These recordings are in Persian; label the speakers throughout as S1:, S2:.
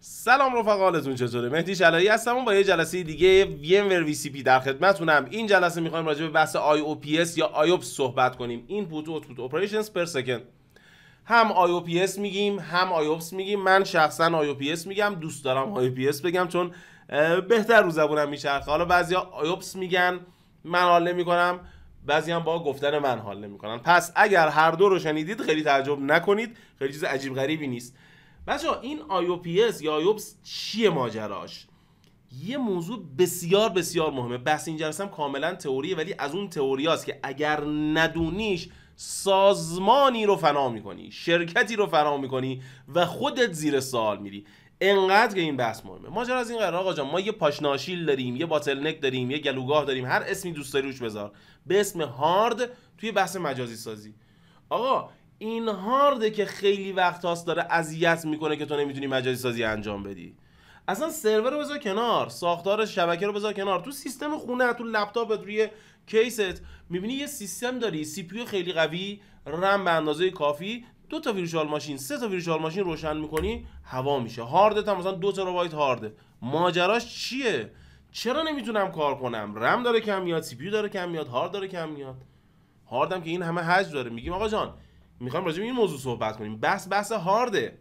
S1: سلام رفقا حالتون چطوره مهدی شلایی هستم با یه جلسه دیگه ویم ور وی سی پی در خدمتونم این جلسه میخوایم راجع به بحث آی او پی اس یا آی صحبت کنیم این پوت پوت اپریشنز پر سکند هم آی او پی اس میگیم هم آی اوپس میگیم من شخصا آی او پی اس میگم دوست دارم آی او پی اس بگم چون بهتر رو زبونم میچرخه حالا بعضیا آی اوپس میگن من حال میکنم. بعضی هم با گفتن من حال نمیکنن پس اگر هر دو رو شنیدید خیلی تعجب نکنید خیلی چیز عجیب غریبی نیست بچه این IOPS یا IOPS چیه ماجراش یه موضوع بسیار بسیار مهمه بس این هم کاملا تئوریه ولی از اون تئوریاست که اگر ندونیش سازمانی رو فنا میکنی شرکتی رو فنا میکنی و خودت زیر سوال میری انقدر این بحث مهمه ماجرا از این قرار آقا جان ما یه پاشناشیل داریم یه نک داریم یه گلوگاه داریم هر اسمی دوست داری روش بذار به اسم هارد توی بحث مجازی سازی آقا این هارده که خیلی وقت هاست داره اذیت میکنه که تو نمیتونی مجازی سازی انجام بدی اصلا سرور رو بذار کنار ساختار شبکه رو بذار کنار تو سیستم خونه تو لپتاپت روی کیست میبینی یه سیستم داری سی خیلی قوی رم به اندازه کافی دو تا ویرچوال ماشین سه تا ویرچوال ماشین روشن میکنی هوا میشه هارد هم مثلا دو ترابایت هارده ماجراش چیه چرا نمیتونم کار کنم رم داره کم میاد سی پیو داره کم میاد هارد داره کم میاد هاردم که این همه حجم داره میگیم آقا جان میخوام راجع این موضوع صحبت کنیم بس بس هارده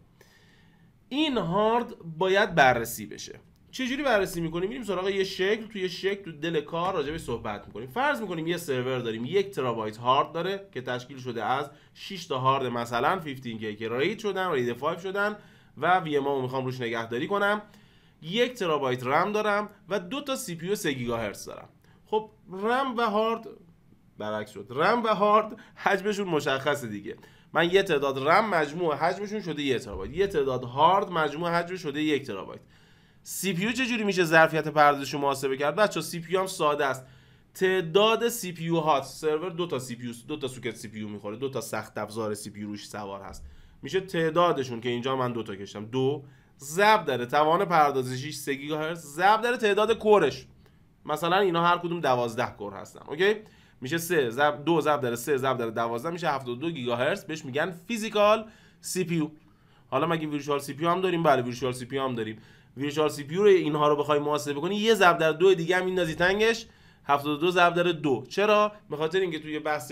S1: این هارد باید بررسی بشه چجوری بررسی میکنیم میریم سراغ یه شکل توی شکل تو دل کار راجع به صحبت میکنیم فرض میکنیم یه سرور داریم یک ترابایت هارد داره که تشکیل شده از 6 تا هارد مثلا 15 کی که رید شدن رید 5 شدن و وی ام میخوام روش نگهداری کنم یک ترابایت رم دارم و دو تا سی پی 3 گیگاهرتز دارم خب رم و هارد برعکس شد رم و هارد حجمشون مشخصه دیگه من یه تعداد رم مجموع حجمشون شده یه ترابایت یه تعداد هارد مجموع حجم شده یک ترابایت سی پی چجوری میشه ظرفیت پردازش رو محاسبه کرد بچا سی پی هم ساده است تعداد سی پی هات سرور دو تا سی پی دو تا سوکت سی پی میخوره دو تا سخت افزار سی پی روش سوار هست میشه تعدادشون که اینجا من دو تا کشتم دو ضرب داره توان پردازشی 3 گیگاهرتز ضرب داره تعداد کورش مثلا اینا هر کدوم 12 کور هستن اوکی میشه 3 ضرب 2 ضرب داره 3 ضرب داره 12 میشه 72 گیگاهرتز بهش میگن فیزیکال سی پی حالا مگه ویرچوال سی پی هم داریم بله ویرچوال سی پی هم داریم ویژوال سی پیو رو اینها رو بخوای محاسبه بکنی یه ضرب در دو دیگه هم میندازی تنگش 72 ضرب در دو چرا به خاطر اینکه توی بحث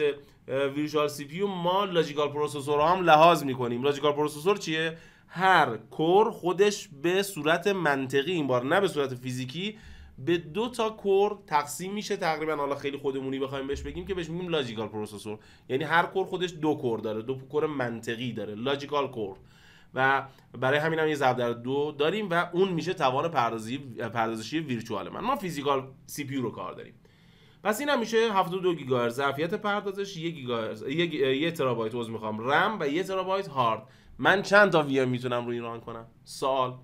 S1: ویژوال سی پیو ما لاجیکال پروسسور هم لحاظ میکنیم لاجیکال پروسسور چیه هر کور خودش به صورت منطقی این بار نه به صورت فیزیکی به دو تا کور تقسیم میشه تقریبا حالا خیلی خودمونی بخوایم بهش بگیم که بهش میگیم لاجیکال پروسسور یعنی هر کور خودش دو کور داره دو کور منطقی داره لاجیکال کور و برای همین هم یه ضرب در دو داریم و اون میشه توان پردازی پردازشی ویرچوال من ما فیزیکال سی پی رو کار داریم پس این هم میشه 72 گیگاهرز ظرفیت پردازش 1 گیگاهرتز 1 ترابایت عوض میخوام رم و 1 ترابایت هارد من چند تا وی میتونم روی کنم سوال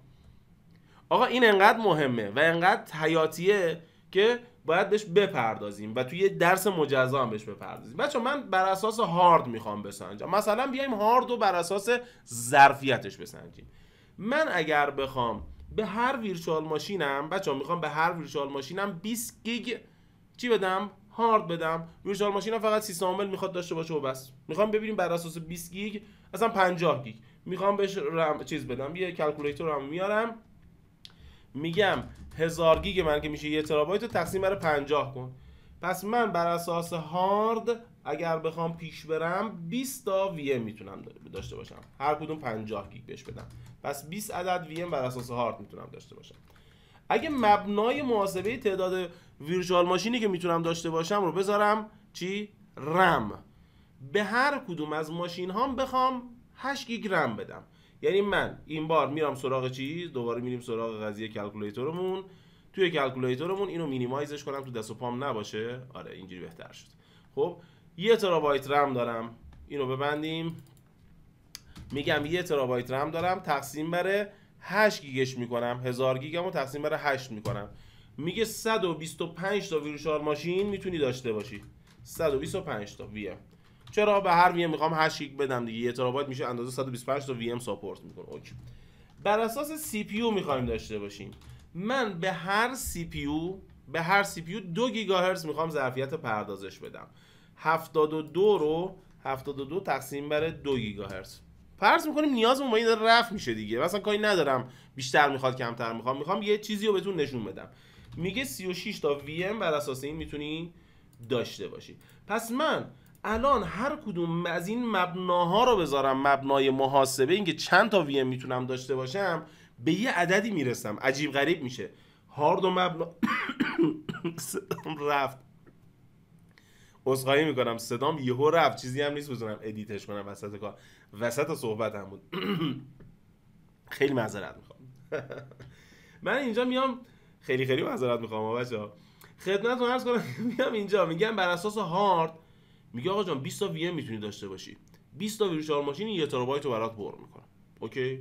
S1: آقا این انقدر مهمه و انقدر حیاتیه که باید بهش بپردازیم و توی درس مجزا هم بهش بپردازیم بچه من بر اساس هارد میخوام بسنجم مثلا بیایم هارد رو بر اساس ظرفیتش بسنجیم من اگر بخوام به هر ویرچوال ماشینم بچه میخوام به هر ویرچوال ماشینم 20 گیگ چی بدم هارد بدم ویرچوال ماشینم فقط سی عامل میخواد داشته باشه و بس میخوام ببینیم بر اساس 20 گیگ اصلا 50 گیگ میخوام بهش چیز بدم یه کلکولیتور هم میارم میگم هزار گیگ من که میشه یه ترابایت رو تقسیم بر پنجاه کن پس من بر اساس هارد اگر بخوام پیش برم 20 تا وی ام میتونم داشته باشم هر کدوم 50 گیگ بهش بدم پس 20 عدد وی ام بر اساس هارد میتونم داشته باشم اگه مبنای محاسبه تعداد ویرچوال ماشینی که میتونم داشته باشم رو بذارم چی رم به هر کدوم از ماشین هام بخوام 8 گیگ رم بدم یعنی من این بار میرم سراغ چیز دوباره میریم سراغ قضیه کلکولیتورمون توی کلکولیتورمون اینو مینیمایزش کنم تو دست و پام نباشه آره اینجوری بهتر شد خب یه ترابایت رم دارم اینو ببندیم میگم یه ترابایت رم دارم تقسیم بر 8 گیگش میکنم 1000 گیگمو تقسیم بر 8 میکنم میگه 125 تا ویروشار ماشین میتونی داشته باشی 125 تا وی چرا به هر وی ام میخوام 8 گیگ بدم دیگه یه ترابایت میشه اندازه 125 تا وی ام ساپورت میکنه اوکی بر اساس سی پی یو میخوایم داشته باشیم من به هر سی پی یو به هر سی پی یو 2 گیگاهرتز میخوام ظرفیت پردازش بدم 72 رو 72 تقسیم بر 2 گیگاهرتز فرض میکنیم نیازمون ما این رفع میشه دیگه مثلا کاری ندارم بیشتر میخواد کمتر میخوام میخوام یه چیزی رو بهتون نشون بدم میگه 36 تا وی ام بر اساس این میتونی داشته باشی پس من الان هر کدوم از این مبناها رو بذارم مبنای محاسبه اینکه چند تا وی میتونم داشته باشم به یه عددی میرسم عجیب غریب میشه هارد و مبنا رفت عذرخواهی میکنم صدام یهو رفت چیزی هم نیست بزنم ادیتش کنم وسط کار وسط صحبت هم بود خیلی معذرت میخوام من اینجا میام خیلی خیلی معذرت میخوام بچه ها خدمتتون عرض کنم میام اینجا میگم بر اساس هارد میگه آقا جان 20 تا وی ام میتونی داشته باشی 20 تا ویروچار ماشین یه ترابایت رو برات پر میکنم اوکی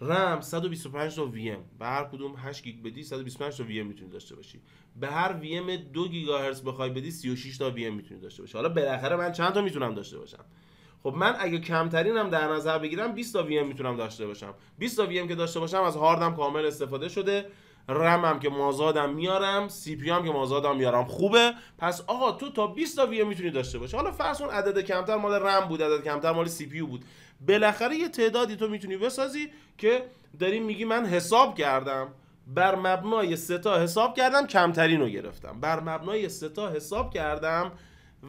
S1: رم 125 تا وی ام به هر کدوم 8 گیگ بدی 125 تا وی ام میتونی داشته باشی به هر وی ام 2 گیگاهرتز بخوای بدی 36 تا وی ام میتونی داشته باشی حالا بالاخره من چند تا میتونم داشته باشم خب من اگه کمترینم در نظر بگیرم 20 تا وی ام میتونم داشته باشم 20 تا وی ام که داشته باشم از هاردم کامل استفاده شده رمم که مازادم میارم سی پی هم که مازادم میارم خوبه پس آقا تو تا 20 تا ویه میتونی داشته باشی حالا فرض اون عدد کمتر مال رم بود عدد کمتر مال سی پی بود بالاخره یه تعدادی تو میتونی بسازی که داریم میگی من حساب کردم بر مبنای تا حساب کردم کمترین رو گرفتم بر مبنای تا حساب کردم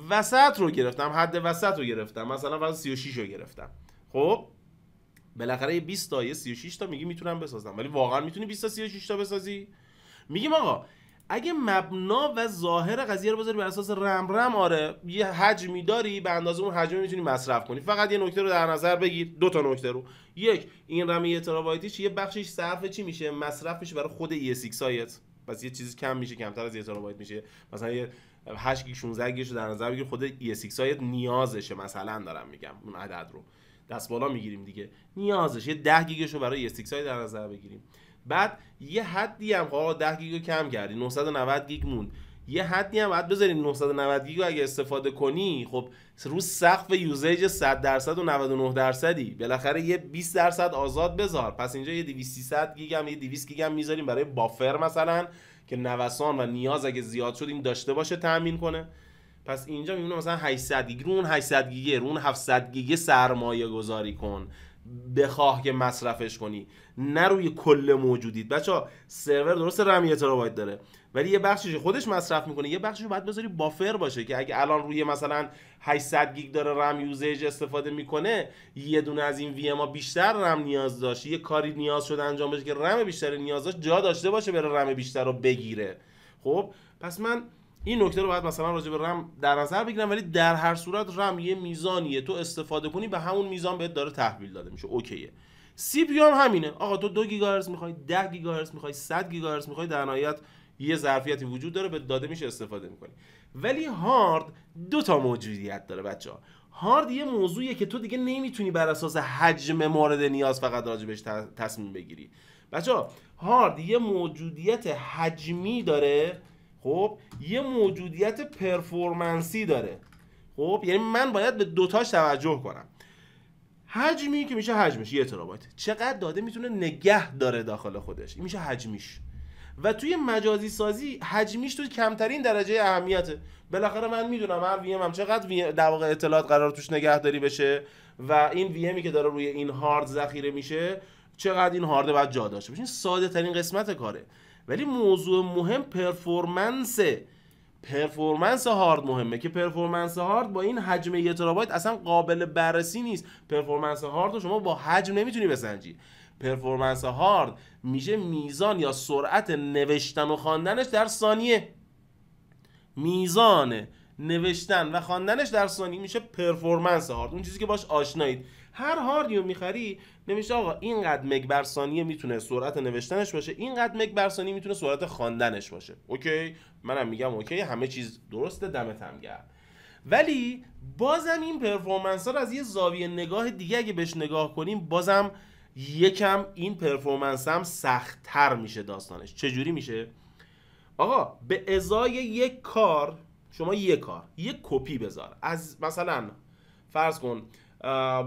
S1: وسط رو گرفتم حد وسط رو گرفتم مثلا واسه 36 رو گرفتم خب بالاخره 20 تا یه 36 تا میگی میتونم بسازم ولی واقعا میتونی 20 تا 36 تا بسازی میگیم آقا اگه مبنا و ظاهر قضیه رو بذاری بر اساس رم رم آره یه حجمی داری به اندازه اون حجم میتونی مصرف کنی فقط یه نکته رو در نظر بگیر دو تا نکته رو یک این رم یه ترابایتیش یه بخشش صرف چی میشه مصرفش میشه برای خود ای 6 سایت پس یه چیزی کم میشه کمتر از یه ترابایت میشه مثلا یه 8 گیگ 16 گیگ رو در نظر بگیر خود ای 6 سایت نیازشه مثلا دارم میگم اون عدد رو دست بالا میگیریم دیگه نیازش یه 10 گیگش رو برای سیکس های در نظر بگیریم بعد یه حدی هم خب، آقا 10 گیگ رو کم کردی 990 گیگ موند یه حدی هم باید بذاریم 990 گیگ اگه استفاده کنی خب رو سقف یوزج 100 درصد و 99 درصدی بالاخره یه 20 درصد آزاد بذار پس اینجا یه 200 300 گیگ هم یه 200 گیگ هم میذاریم برای بافر مثلا که نوسان و نیاز اگه زیاد شد این داشته باشه تامین کنه پس اینجا میمونه مثلا 800 گیگ رو اون 800 گیگ رو اون 700 گیگ سرمایه گذاری کن بخواه که مصرفش کنی نه روی کل موجودیت بچه ها سرور درست رم یه ترابایت داره ولی یه بخشش خودش مصرف میکنه یه بخشش باید بذاری بافر باشه که اگه الان روی مثلا 800 گیگ داره رم یوزج استفاده میکنه یه دونه از این وی ما بیشتر رم نیاز داشت یه کاری نیاز شده انجام بشه که رم بیشتری نیاز داشت جا داشته باشه بره رم بیشتر رو بگیره خب پس من این نکته رو باید مثلا راجع به رم در نظر بگیرم ولی در هر صورت رم یه میزانیه تو استفاده کنی به همون میزان بهت داره تحویل داده میشه اوکیه سی پی هم همینه آقا تو 2 گیگاهرتز میخوای 10 گیگاهرتز میخوای 100 گیگاهرتز میخوای در نهایت یه ظرفیتی وجود داره به داده میشه استفاده میکنی ولی هارد دو تا موجودیت داره بچه ها. هارد یه موضوعیه که تو دیگه نمیتونی بر اساس حجم مورد نیاز فقط راجع بهش تصمیم بگیری بچه ها هارد یه موجودیت حجمی داره خب یه موجودیت پرفورمنسی داره خب یعنی من باید به دوتاش توجه کنم حجمی که میشه حجمش یه ترابایت چقدر داده میتونه نگه داره داخل خودش این میشه حجمیش و توی مجازی سازی حجمیش تو کمترین درجه اهمیته بالاخره من میدونم هر وی هم چقدر در واقع اطلاعات قرار توش نگهداری بشه و این ویمی که داره روی این هارد ذخیره میشه چقدر این هارد باید جا داشته باشه این ساده ترین قسمت کاره ولی موضوع مهم پرفورمنس پرفورمنس هارد مهمه که پرفورمنس هارد با این حجم یه اصلا قابل بررسی نیست پرفورمنس هارد رو شما با حجم نمیتونی بسنجی پرفورمنس هارد میشه میزان یا سرعت نوشتن و خواندنش در ثانیه میزان نوشتن و خواندنش در ثانیه میشه پرفورمنس هارد اون چیزی که باش آشنایید هر هاردی رو میخری نمیشه آقا اینقدر مگ بر ثانیه میتونه سرعت نوشتنش باشه اینقدر مگ بر ثانیه میتونه سرعت خواندنش باشه اوکی منم میگم اوکی همه چیز درسته دمت هم گرم ولی بازم این پرفورمنس ها رو از یه زاویه نگاه دیگه اگه بهش نگاه کنیم بازم یکم این پرفورمنس هم سختتر میشه داستانش چجوری میشه آقا به ازای یک کار شما یک کار یک کپی بذار از مثلا فرض کن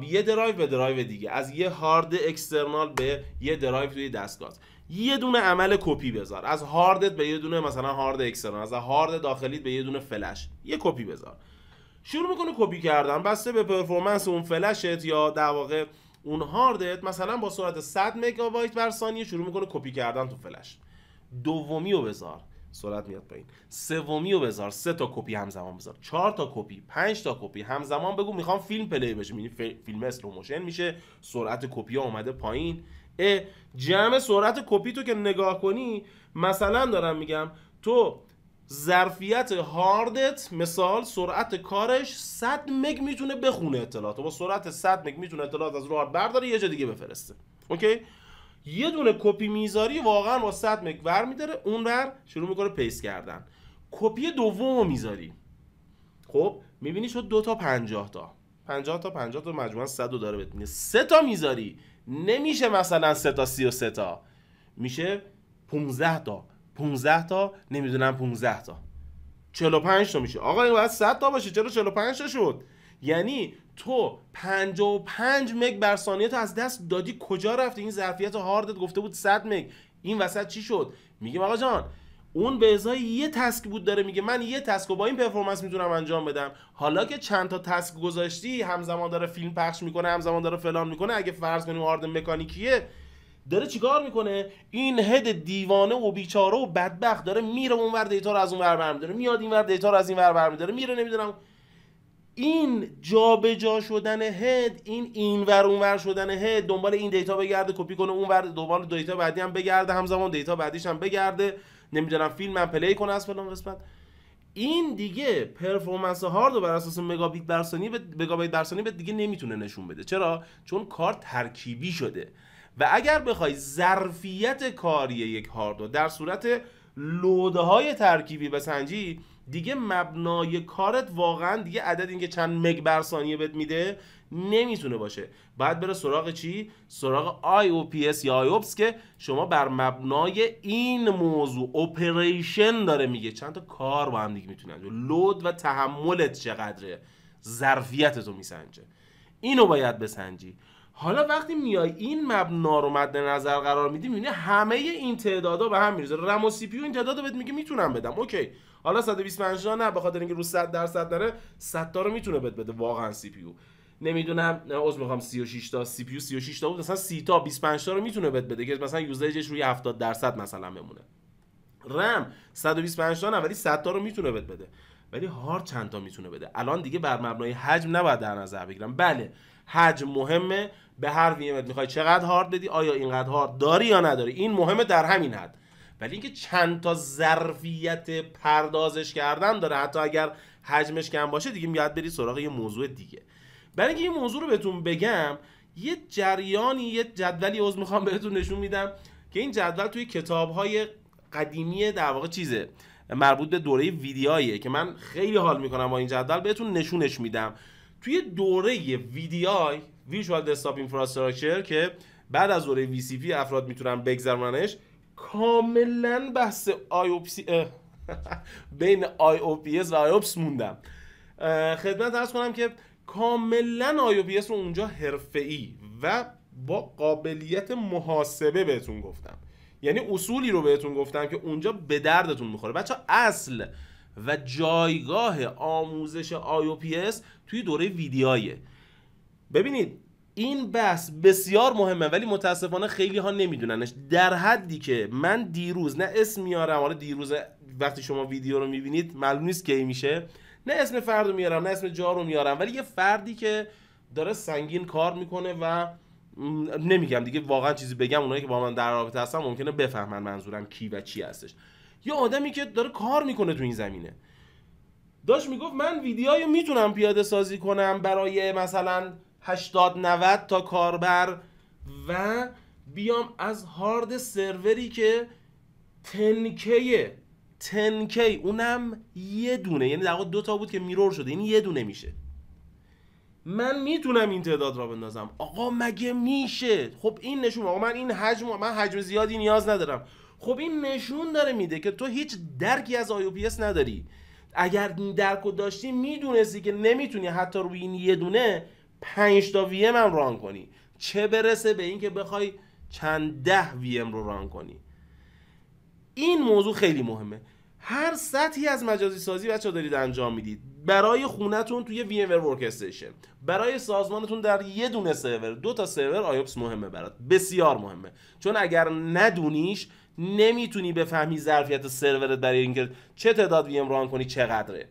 S1: یه درایو به درایو دیگه از یه هارد اکسترنال به یه درایو توی دستگاه یه دونه عمل کپی بذار از هاردت به یه دونه مثلا هارد اکسترنال از هارد داخلیت به یه دونه فلش یه کپی بذار شروع میکنه کپی کردن بسته به پرفورمنس اون فلشت یا در واقع اون هاردت مثلا با سرعت 100 مگابایت بر ثانیه شروع میکنه کپی کردن تو فلش دومی رو بذار سرعت میاد پایین سومی رو بذار سه تا کپی همزمان بذار چهار تا کپی پنج تا کپی همزمان بگو میخوام فیلم پلی بشه میبینی فیلم اسلو موشن میشه سرعت کپی اومده پایین ا جمع سرعت کپی تو که نگاه کنی مثلا دارم میگم تو ظرفیت هاردت مثال سرعت کارش 100 مگ میتونه بخونه اطلاعات با سرعت 100 مگ میتونه اطلاعات از رو هارد برداره یه جا دیگه بفرسته اوکی یه دونه کپی میذاری واقعا با 100 مگ ور میداره اون ور شروع میکنه پیس کردن کپی دوم میذاری خب میبینی شد دو تا 50 تا 50 تا 50 تا مجموعا 100 داره بهت میده سه تا میذاری نمیشه مثلا سه تا سه تا میشه 15 تا 15 تا نمیدونم 15 تا 45 تا میشه آقا این باید 100 تا باشه چرا 45 تا شد یعنی تو 55 مگ بر ثانیه تو از دست دادی کجا رفتی این ظرفیت هاردت گفته بود 100 مگ این وسط چی شد میگیم آقا جان اون به ازای یه تسک بود داره میگه من یه تسک با این پرفورمنس میتونم انجام بدم حالا که چند تا تسک گذاشتی همزمان داره فیلم پخش میکنه همزمان داره فلان میکنه اگه فرض کنیم هارد مکانیکیه داره چیکار میکنه این هد دیوانه و بیچاره و بدبخت داره میره اونور دیتا رو از اونور داره میاد اینور دیتا رو از این اینور داره میره نمیدونم این جابجا شدن هد این اینور اونور شدن هد دنبال این دیتا بگرده کپی کنه اونور دنبال دیتا بعدی هم بگرده همزمان دیتا بعدیش هم بگرده نمیدونم فیلم هم پلی کنه از فلان قسمت این دیگه پرفورمنس هاردو بر اساس مگابیت برسانی به مگابیت ثانیه دیگه نمیتونه نشون بده چرا چون کار ترکیبی شده و اگر بخوای ظرفیت کاری یک هاردو در صورت لودهای ترکیبی بسنجی دیگه مبنای کارت واقعا دیگه عدد اینکه چند مگ بر ثانیه بهت میده نمیتونه باشه باید بره سراغ چی سراغ آی او پی اس یا آی که شما بر مبنای این موضوع اپریشن داره میگه چند تا کار با هم دیگه میتونن لود و تحملت چقدره ظرفیتت رو میسنجه اینو باید بسنجی حالا وقتی میای این مبنا رو مد نظر قرار میدی میبینی همه این تعدادا به هم میرزه رم و سی این تعداد بهت میگه میتونم بدم اوکی حالا 125 نه به خاطر اینکه رو 100 درصد داره 100 تا رو میتونه بد بده واقعا سی پی نمیدونم عذر میخوام 36 تا سی پی 36 تا بود مثلا 30 تا 25 تا رو میتونه بد بده که مثلا یوزیجش روی 70 درصد مثلا بمونه رم 125 تا نه ولی 100 تا رو میتونه بد بده ولی هارد چند تا میتونه بده الان دیگه بر مبنای حجم نباید در نظر بگیرم بله حجم مهمه به هر ویمت میخوای چقدر هارد بدی آیا اینقدر هارد داری یا نداری این مهمه در همین حد ولی اینکه چند تا ظرفیت پردازش کردن داره حتی اگر حجمش کم باشه دیگه میاد بری سراغ یه موضوع دیگه برای اینکه این موضوع رو بهتون بگم یه جریانی یه جدولی عضو میخوام بهتون نشون میدم که این جدول توی کتابهای قدیمی در واقع چیزه مربوط به دوره ویدیاییه که من خیلی حال میکنم با این جدول بهتون نشونش میدم توی دوره ویدیای ویژوال دسکتاپ که بعد از دوره وی افراد میتونن بگذروننش کاملا بحث بین آی او پی اس و آی موندم خدمت ارز کنم که کاملا آی او پی اس رو اونجا حرفه‌ای و با قابلیت محاسبه بهتون گفتم یعنی اصولی رو بهتون گفتم که اونجا به دردتون میخوره بچه اصل و جایگاه آموزش آی او پی اس توی دوره ویدیایه ببینید این بحث بسیار مهمه ولی متاسفانه خیلی ها نمیدوننش در حدی که من دیروز نه اسم میارم حالا دیروز وقتی شما ویدیو رو میبینید معلوم نیست کی میشه نه اسم فرد رو میارم نه اسم جا رو میارم ولی یه فردی که داره سنگین کار میکنه و نمیگم دیگه واقعا چیزی بگم اونایی که با من در رابطه هستن ممکنه بفهمن منظورم کی و چی هستش یه آدمی که داره کار میکنه تو این زمینه داشت میگفت من ویدیوهایی میتونم پیاده سازی کنم برای مثلا 80 90 تا کاربر و بیام از هارد سروری که تنکیه تنکی اونم یه دونه یعنی در دوتا بود که میرور شده این یعنی یه دونه میشه من میتونم این تعداد را بندازم آقا مگه میشه خب این نشون آقا من این حجم من حجم زیادی نیاز ندارم خب این نشون داره میده که تو هیچ درکی از آی نداری اگر درک داشتی میدونستی که نمیتونی حتی روی این یه دونه 5 تا وی ام هم ران کنی چه برسه به اینکه بخوای چند ده وی ام رو ران کنی این موضوع خیلی مهمه هر سطحی از مجازی سازی بچه دارید انجام میدید برای خونتون توی وی ام برای سازمانتون در یه دونه سرور دو تا سرور آیوپس مهمه برات بسیار مهمه چون اگر ندونیش نمیتونی بفهمی ظرفیت سرورت برای اینکه چه تعداد وی ام ران کنی چقدره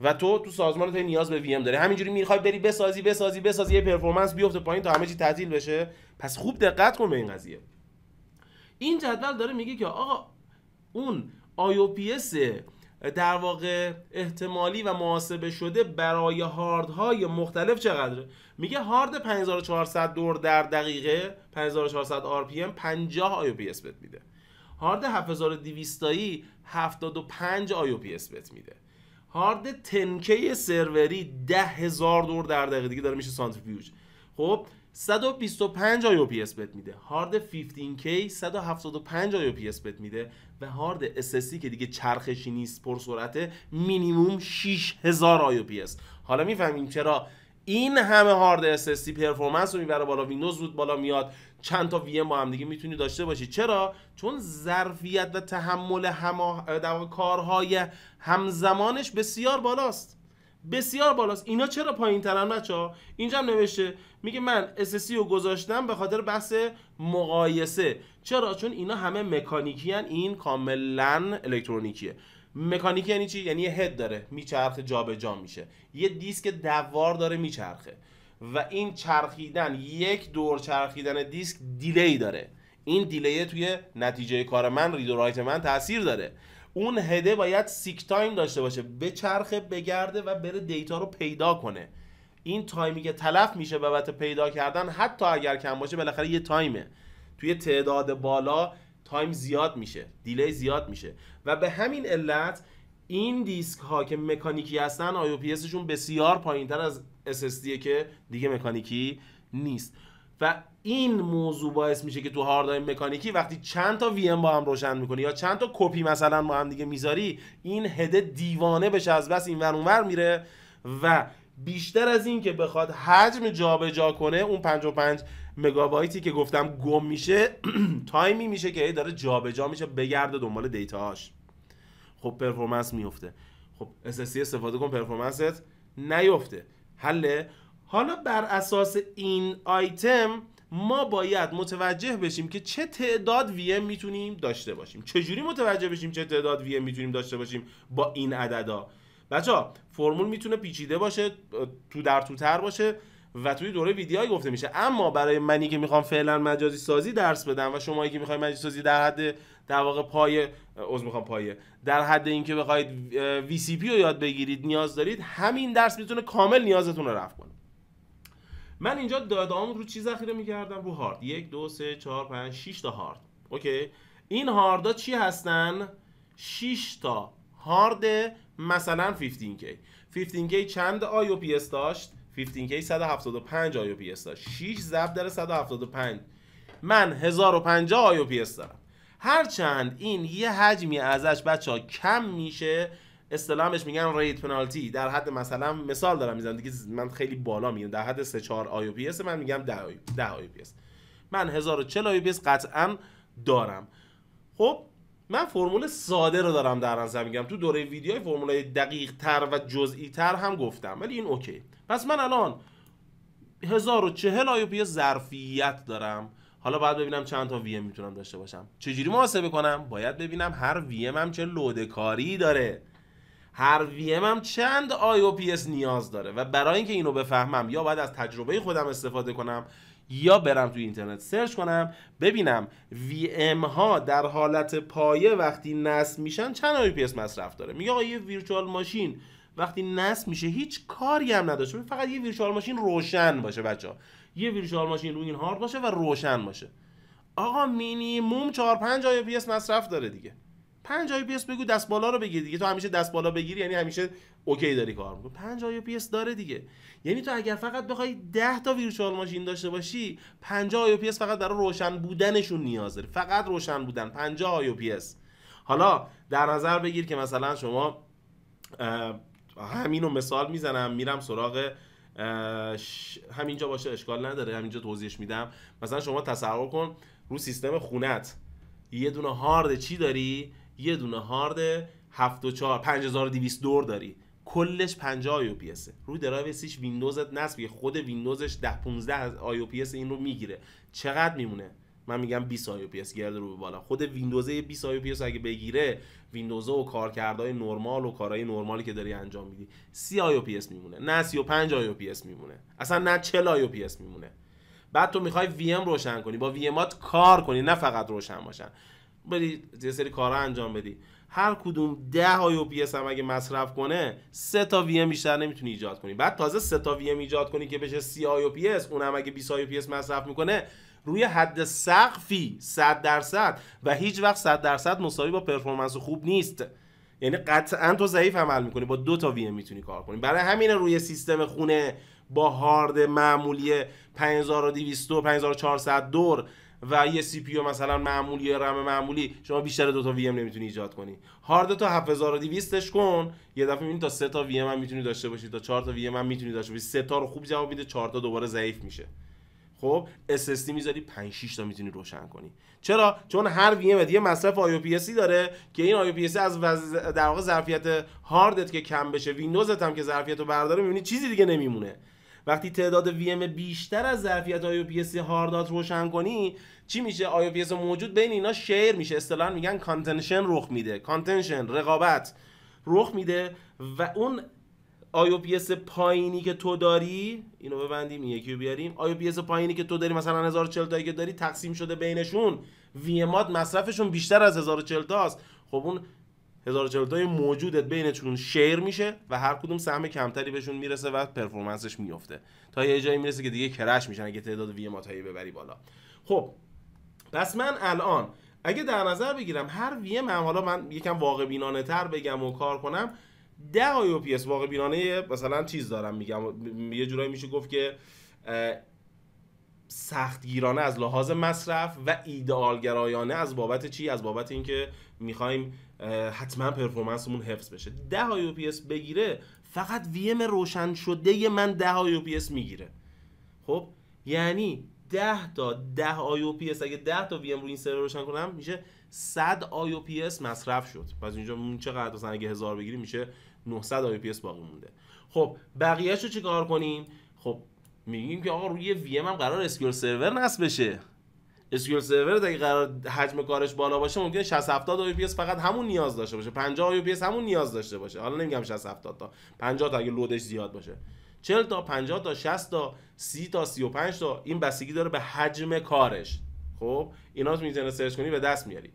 S1: و تو تو سازمان نیاز به وی ام داری همینجوری میخوای بری بسازی بسازی بسازی یه پرفورمنس بیفته پایین تا همه چی تعطیل بشه پس خوب دقت کن به این قضیه این جدول داره میگه که آقا اون اس در واقع احتمالی و محاسبه شده برای هارد های مختلف چقدره میگه هارد 5400 دور در دقیقه 5400 ام 50 اس بت میده هارد 7200 تایی 75 اس بت میده هارد 10K سروری هزار دور در دقیقه دیگه داره میشه سانتریفیوژ خب 125 آیو پی اس بت میده هارد 15K 175 آی پی اس بت میده و هارد SSD که دیگه چرخشی نیست پر سرعته مینیموم 6000 آی او پی اس حالا میفهمیم چرا این همه هارد SSD پرفورمنس رو میبره بالا ویندوز زود بالا میاد چند تا وی با هم دیگه میتونی داشته باشی چرا چون ظرفیت و تحمل هما... کارهای همزمانش بسیار بالاست بسیار بالاست اینا چرا پایین ترن بچه ها اینجا هم نوشته میگه من اسسی رو گذاشتم به خاطر بحث مقایسه چرا چون اینا همه مکانیکی هن. این کاملا الکترونیکیه مکانیکی یعنی چی یعنی یه هد داره میچرخه جابجا میشه یه دیسک دوار داره میچرخه و این چرخیدن یک دور چرخیدن دیسک دیلی داره این دیلیه توی نتیجه کار من رید و رایت من تاثیر داره اون هده باید سیک تایم داشته باشه به چرخه بگرده و بره دیتا رو پیدا کنه این تایمی که تلف میشه بابت پیدا کردن حتی اگر کم باشه بالاخره یه تایمه توی تعداد بالا تایم زیاد میشه دیلی زیاد میشه و به همین علت این دیسک ها که مکانیکی هستن آی پیسشون بسیار پایین تر از SSD که دیگه مکانیکی نیست و این موضوع باعث میشه که تو هارد های مکانیکی وقتی چند تا وی ام با هم روشن میکنی یا چند تا کپی مثلا با هم دیگه میذاری این هده دیوانه بشه از بس اینور اونور میره و بیشتر از این که بخواد حجم جابجا جا کنه اون 55 مگابایتی که گفتم گم میشه تایمی میشه که داره جابجا میشه بگرده دنبال دیتاهاش خب پرفورمنس میفته خب SSC استفاده کن پرفورمنست نیفته حله حالا بر اساس این آیتم ما باید متوجه بشیم که چه تعداد وی میتونیم داشته باشیم چجوری متوجه بشیم چه تعداد وی میتونیم داشته باشیم با این عددا بچه ها فرمول میتونه پیچیده باشه تو در تو تر باشه و توی دوره ویدیوهای گفته میشه اما برای منی که میخوام فعلا مجازی سازی درس بدم و شمایی که میخوای مجازی سازی در حد در واقع پای عذر میخوام پایه در حد اینکه بخواید وی سی پی رو یاد بگیرید نیاز دارید همین درس میتونه کامل نیازتون رو رفع کنه من اینجا دادام رو چی ذخیره میکردم رو هارد یک دو سه چهار پنج 6 تا هارد اوکی این هاردا چی هستن 6 تا هارد مثلا 15K 15K چند آی او پی اس داشت 15K 175 آی او پی اس داشت 6 ضرب در 175 من 1050 آی او پی اس دارم هرچند این یه حجمی ازش بچه ها کم میشه اصطلاحش میگن ریت پنالتی در حد مثلا مثال دارم میزنم دیگه من خیلی بالا میگم در حد 3 4 آی پی اس من میگم 10 آی پی اس من 1040 آی پی اس قطعا دارم خب من فرمول ساده رو دارم در نظر میگم تو دوره ویدیوی فرمولای دقیق تر و جزئی تر هم گفتم ولی این اوکی پس من الان 1040 آی پی ظرفیت دارم حالا باید ببینم چند تا وی میتونم داشته باشم چجوری محاسبه کنم باید ببینم هر وی هم چه لود کاری داره هر وی هم چند آی او پی اس نیاز داره و برای اینکه اینو بفهمم یا باید از تجربه خودم استفاده کنم یا برم تو اینترنت سرچ کنم ببینم ام ها در حالت پایه وقتی نصب میشن چند آی پی اس مصرف داره میگه آقا یه ویرچوال ماشین وقتی نصب میشه هیچ کاری هم نداشته فقط یه ویرچوال ماشین روشن باشه بچه یه ویرچوال ماشین روی این هارد باشه و روشن باشه آقا مینیموم 4 5 آی پی اس مصرف داره دیگه 5 آی پی اس بگو دست بالا رو بگیر دیگه تو همیشه دست بالا بگیری یعنی همیشه اوکی داری کار میکنی 5 آی پی اس داره دیگه یعنی تو اگر فقط بخوای 10 تا ویرچوال ماشین داشته باشی 5 آی پی اس فقط برای روشن بودنشون نیاز داری فقط روشن بودن 5 آی پی اس حالا در نظر بگیر که مثلا شما همین رو مثال میزنم میرم سراغ همینجا باشه اشکال نداره همینجا توضیحش میدم مثلا شما تصور کن رو سیستم خونت یه دونه هارد چی داری یه دونه هارد 74 5200 دور داری کلش 50 آی پی اس روی درایو سیش ویندوزت نصبیه خود ویندوزش 10 15 پی اس این رو میگیره چقدر میمونه من میگم 20 IOPS گرد رو بالا خود ویندوز 20 IOPS اگه بگیره ویندوز و کارکردهای نرمال و کارهای نرمالی که داری انجام میدی 30 IOPS میمونه نه 35 IOPS میمونه اصلا نه 40 IOPS میمونه بعد تو میخوای وی ام روشن کنی با وی امات کار کنی نه فقط روشن باشن بری یه سری کارا انجام بدی هر کدوم 10 آی پی هم اگه مصرف کنه سه تا وی ام بیشتر نمیتونی ایجاد کنی بعد تازه سه تا وی ام ایجاد کنی که بشه 30 آی پی اس اونم اگه 20 آی پی اس مصرف میکنه روی حد سقفی 100 درصد و هیچ وقت 100 درصد مساوی با پرفورمنس خوب نیست یعنی قطعا تو ضعیف عمل میکنی با دو تا وی میتونی کار کنی برای همین روی سیستم خونه با هارد معمولی 5200 5400 دور و یه سی پی مثلا معمولی یا رم معمولی شما بیشتر دو تا وی ام نمیتونی ایجاد کنی هارد تو 7200 ش کن یه دفعه این تا سه تا وی ام هم میتونی داشته باشی تا چهار تا وی ام هم میتونی داشته باشی سه تا رو خوب جواب میده چهار تا دوباره ضعیف میشه خب SSD میذاری 5 6 تا میتونی روشن کنی چرا چون هر ام یه مصرف IOPC داره که این اس از وز... در واقع ظرفیت هاردت که کم بشه ویندوزت هم که ظرفیت رو برداره میبینی چیزی دیگه نمیمونه وقتی تعداد ام بیشتر از ظرفیت اس هاردات روشن کنی چی میشه اس موجود بین اینا شیر میشه اصطلاحا میگن کانتنشن رخ میده کانتنشن رقابت رخ میده و اون آیوپیس پایینی که تو داری اینو ببندیم این یکی رو بیاریم آیوپیس پایینی که تو داری مثلا 1040 تایی که داری تقسیم شده بینشون ویمات مصرفشون بیشتر از 1040 تاست خب اون 1040 تای موجودت بینشون شیر میشه و هر کدوم سهم کمتری بهشون میرسه و پرفورمنسش میفته تا یه جایی میرسه که دیگه کرش میشن اگه تعداد ویمات هایی ببری بالا خب پس من الان اگه در نظر بگیرم هر وی ام حالا من یکم واقع بینانه تر بگم و کار کنم 10 آی او پی اس واقع بینانه مثلا چیز دارم میگم یه جورایی میشه گفت که سختگیرانه از لحاظ مصرف و ایدئالگرایانه از بابت چی از بابت اینکه میخوایم حتما پرفورمنسمون حفظ بشه 10 آی پی اس بگیره فقط وی ام روشن شده من 10 آی پی اس میگیره خب یعنی 10 تا 10 آی پی اس اگه 10 تا وی ام رو این سرور روشن کنم میشه 100 آی پی اس مصرف شد پس اینجا چقدر مثلا اگه هزار بگیریم میشه 900 آی پی اس باقی مونده خب بقیه‌اشو رو چیکار کنیم خب میگیم که آقا روی وی ام هم قرار اسکیول سرور نصب بشه اسکیول سرور اگه قرار حجم کارش بالا باشه ممکنه 60 70 آی پی اس فقط همون نیاز داشته باشه 50 آی پی اس همون نیاز داشته باشه حالا نمیگم 60 70 تا 50 تا اگه لودش زیاد باشه 40 تا 50 تا 60 تا 30 تا 35 تا این بستگی داره به حجم کارش خب اینا رو میزنه سرچ کنی به دست میاری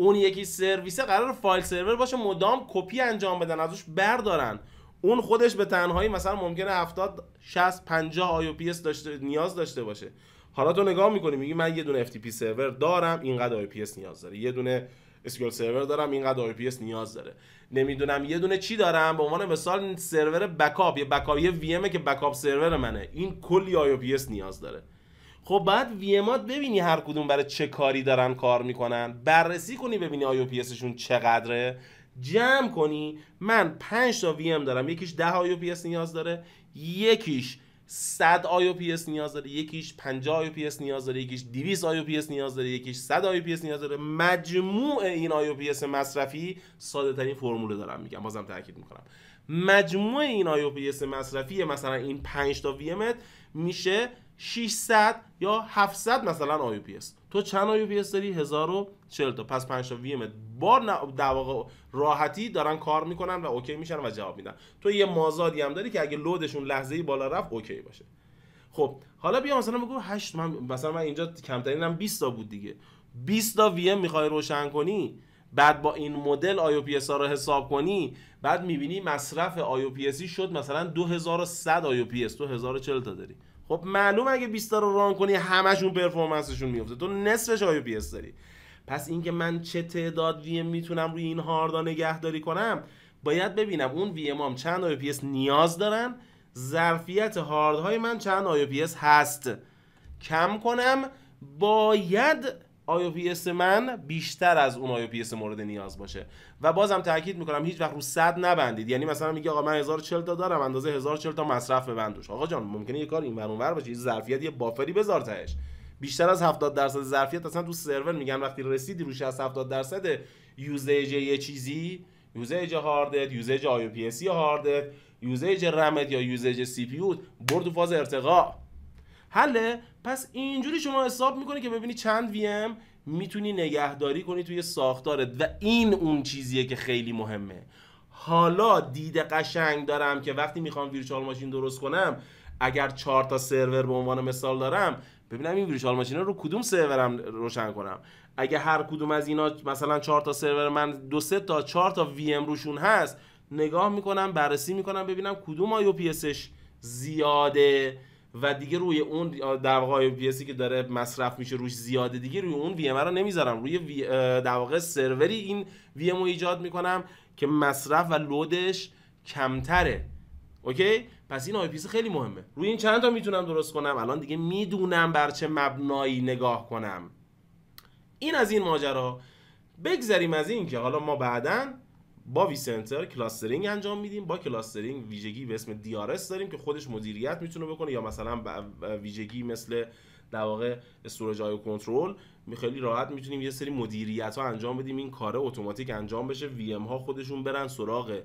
S1: اون یکی سرویسه قرار فایل سرور باشه مدام کپی انجام بدن ازش بردارن اون خودش به تنهایی مثلا ممکنه 70 60 50 آی داشته نیاز داشته باشه حالا تو نگاه میکنی میگی من یه دونه پی سرور دارم اینقدر آی نیاز داره یه دونه اسکیول سرور دارم اینقدر آی نیاز داره نمیدونم یه دونه چی دارم به عنوان مثال سرور بکاپ یه بکاپ یه وی که بکاپ سرور منه این کلی آی نیاز داره خب بعد ویمات ببینی هر کدوم برای چه کاری دارن کار میکنن بررسی کنی ببینی او پی اسشون چقدره جمع کنی من 5 تا وی ام دارم یکیش 10 او پی اس نیاز داره یکیش 100 او پی اس نیاز داره یکیش 50 او پی اس نیاز داره یکیش 200 او پی اس نیاز داره یکیش 100 او پی اس نیاز داره مجموع این او پی اس مصرفی ساده ترین فرموله دارم میگم بازم تاکید میکنم مجموع این او پی اس مصرفی مثلا این 5 تا وی میشه 600 یا 700 مثلا آی تو چند آی پی اس داری 1040 تا پس 5 تا وی با در واقع راحتی دارن کار میکنن و اوکی میشن و جواب میدن تو یه مازادی هم داری که اگه لودشون لحظه ای بالا رفت اوکی باشه خب حالا بیا مثلا بگو 8 من مثلا من اینجا کمترینم 20 تا بود دیگه 20 تا وی ام میخوای روشن کنی بعد با این مدل آی پی رو حساب کنی بعد میبینی مصرف آی شد مثلا 2100 آی پی اس 2040 تا داری خب معلوم اگه 20 رو ران کنی همشون پرفورمنسشون میفته تو نصفش آیو پی داری پس اینکه من چه تعداد وی میتونم روی این هاردا نگهداری کنم باید ببینم اون وی ام چند آیو پی نیاز دارن ظرفیت هاردهای من چند آیو پی هست کم کنم باید IOPS من بیشتر از اون IOPS مورد نیاز باشه و بازم تاکید میکنم هیچ وقت رو صد نبندید یعنی مثلا میگه آقا من 1040 تا دارم اندازه 1040 تا مصرف ببندوش آقا جان ممکنه یه کار این اینور اونور باشه یه ظرفیت یه بافری بذار تهش بیشتر از 70 درصد ظرفیت اصلا تو سرور میگن وقتی رسیدی روش از 70 درصد یوزج یه چیزی یوزیج هاردت پی IOPS هاردت یوزج رمت یا یوزج سی پی برد فاز ارتقا حله پس اینجوری شما حساب میکنی که ببینی چند وی ام میتونی نگهداری کنی توی ساختارت و این اون چیزیه که خیلی مهمه حالا دید قشنگ دارم که وقتی میخوام ویرچوال ماشین درست کنم اگر چهار تا سرور به عنوان مثال دارم ببینم این ویرچوال ماشین رو کدوم سرورم روشن کنم اگه هر کدوم از اینا مثلا چهار تا سرور من دو سه تا چهار تا وی ام روشون هست نگاه میکنم بررسی میکنم ببینم کدوم آی زیاده و دیگه روی اون در واقع که داره مصرف میشه روش زیاده دیگه روی اون وی ام رو نمیذارم روی در واقع سروری این وی ام رو ایجاد میکنم که مصرف و لودش کمتره اوکی پس این آی خیلی مهمه روی این چند تا میتونم درست کنم الان دیگه میدونم بر چه مبنایی نگاه کنم این از این ماجرا بگذریم از این که حالا ما بعداً با وی سنتر کلاسترینگ انجام میدیم با کلاسترینگ ویژگی به اسم DRS داریم که خودش مدیریت میتونه بکنه یا مثلا ویژگی مثل در واقع های کنترل خیلی راحت میتونیم یه سری مدیریت ها انجام بدیم این کاره اتوماتیک انجام بشه وی ام ها خودشون برن سراغ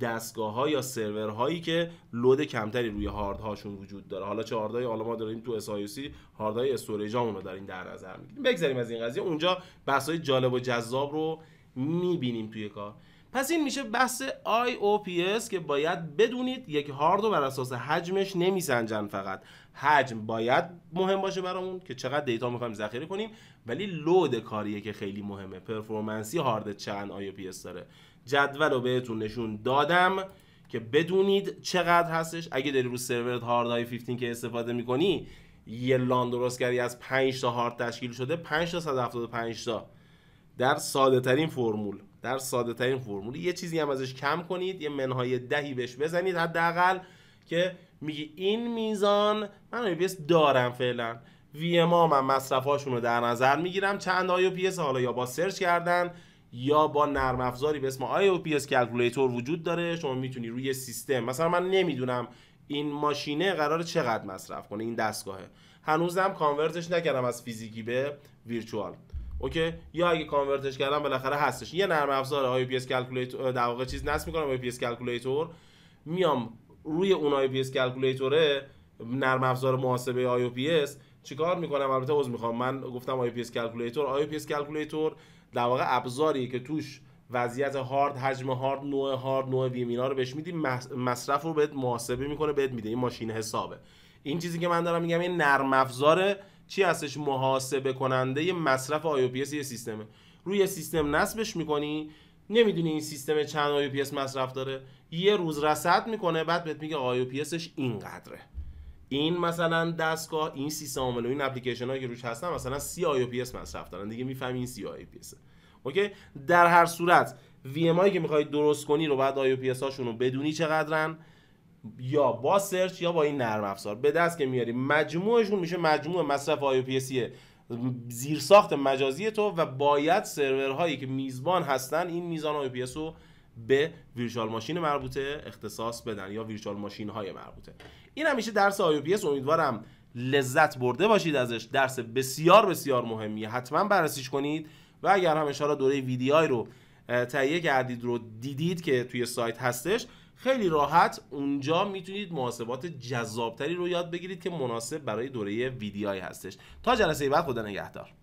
S1: دستگاه ها یا سرور هایی که لود کمتری روی هارد هاشون وجود داره حالا چه هاردای حالا ما داریم تو اس های استوریج ها رو این در نظر میگیریم بگذریم از این قضیه اونجا بحث های جالب و جذاب رو میبینیم توی کار پس این میشه بحث IOPS که باید بدونید یک هارد رو بر اساس حجمش نمیسنجن فقط حجم باید مهم باشه برامون که چقدر دیتا میخوایم ذخیره کنیم ولی لود کاریه که خیلی مهمه پرفورمنسی هارد چند IOPS داره جدول رو بهتون نشون دادم که بدونید چقدر هستش اگه داری رو سرورت هارد های 15 که استفاده میکنی یه لان درست از 5 تا هارد تشکیل شده 5 تا 175 تا در ساده فرمول در ساده ترین فرمول یه چیزی هم ازش کم کنید یه منهای دهی بهش بزنید حداقل که میگی این میزان من آی دارم فعلا وی ام من مصرفاشون رو در نظر میگیرم چند آی پی حالا یا با سرچ کردن یا با نرم افزاری به اسم آی او پی اس وجود داره شما میتونی روی سیستم مثلا من نمیدونم این ماشینه قرار چقدر مصرف کنه این دستگاهه هنوزم کانورتش نکردم از فیزیکی به ویرچوال اوکی یا اگه کانورتش کردم بالاخره هستش یه نرم افزار آی پی اس کلکولیتور در واقع چیز نصب میکنم آی پی اس کلکولیتور میام روی اون آی پی اس کلکولیتوره نرم افزار محاسبه آی پی اس چیکار میکنم البته عذر میخوام من گفتم آی پی اس کلکولیتور آی پی اس کلکولیتور در واقع ابزاری که توش وضعیت هارد حجم هارد نوع هارد نوع وی رو بهش میدی مصرف رو بهت محاسبه میکنه بهت میده این ماشین حسابه این چیزی که من دارم میگم این نرم افزاره چی هستش محاسبه کننده مصرف او یه سیستمه روی سیستم نصبش میکنی نمیدونی این سیستم چند او مصرف داره یه روز رصد میکنه بعد بهت میگه او اینقدره این مثلا دستگاه این سیستم عامل و این اپلیکیشن هایی که روش هستن مثلا سی او مصرف دارن دیگه میفهمی این سی او اوکی در هر صورت وی که میخوای درست کنی رو بعد IOPS هاشون رو بدونی چقدرن یا با سرچ یا با این نرم افزار به دست که میاری مجموعشون میشه مجموع مصرف آی پی زیرساخت مجازی تو و باید سرورهایی که میزبان هستن این میزان آی پی رو به ویرچوال ماشین مربوطه اختصاص بدن یا ویرچوال ماشین های مربوطه این همیشه درس آی پی امیدوارم لذت برده باشید ازش درس بسیار بسیار مهمیه حتما بررسیش کنید و اگر هم اشاره دوره ویدیای رو تهیه کردید رو دیدید که توی سایت هستش خیلی راحت اونجا میتونید محاسبات جذابتری رو یاد بگیرید که مناسب برای دوره ویدیای هستش تا جلسه بعد خدا نگهدار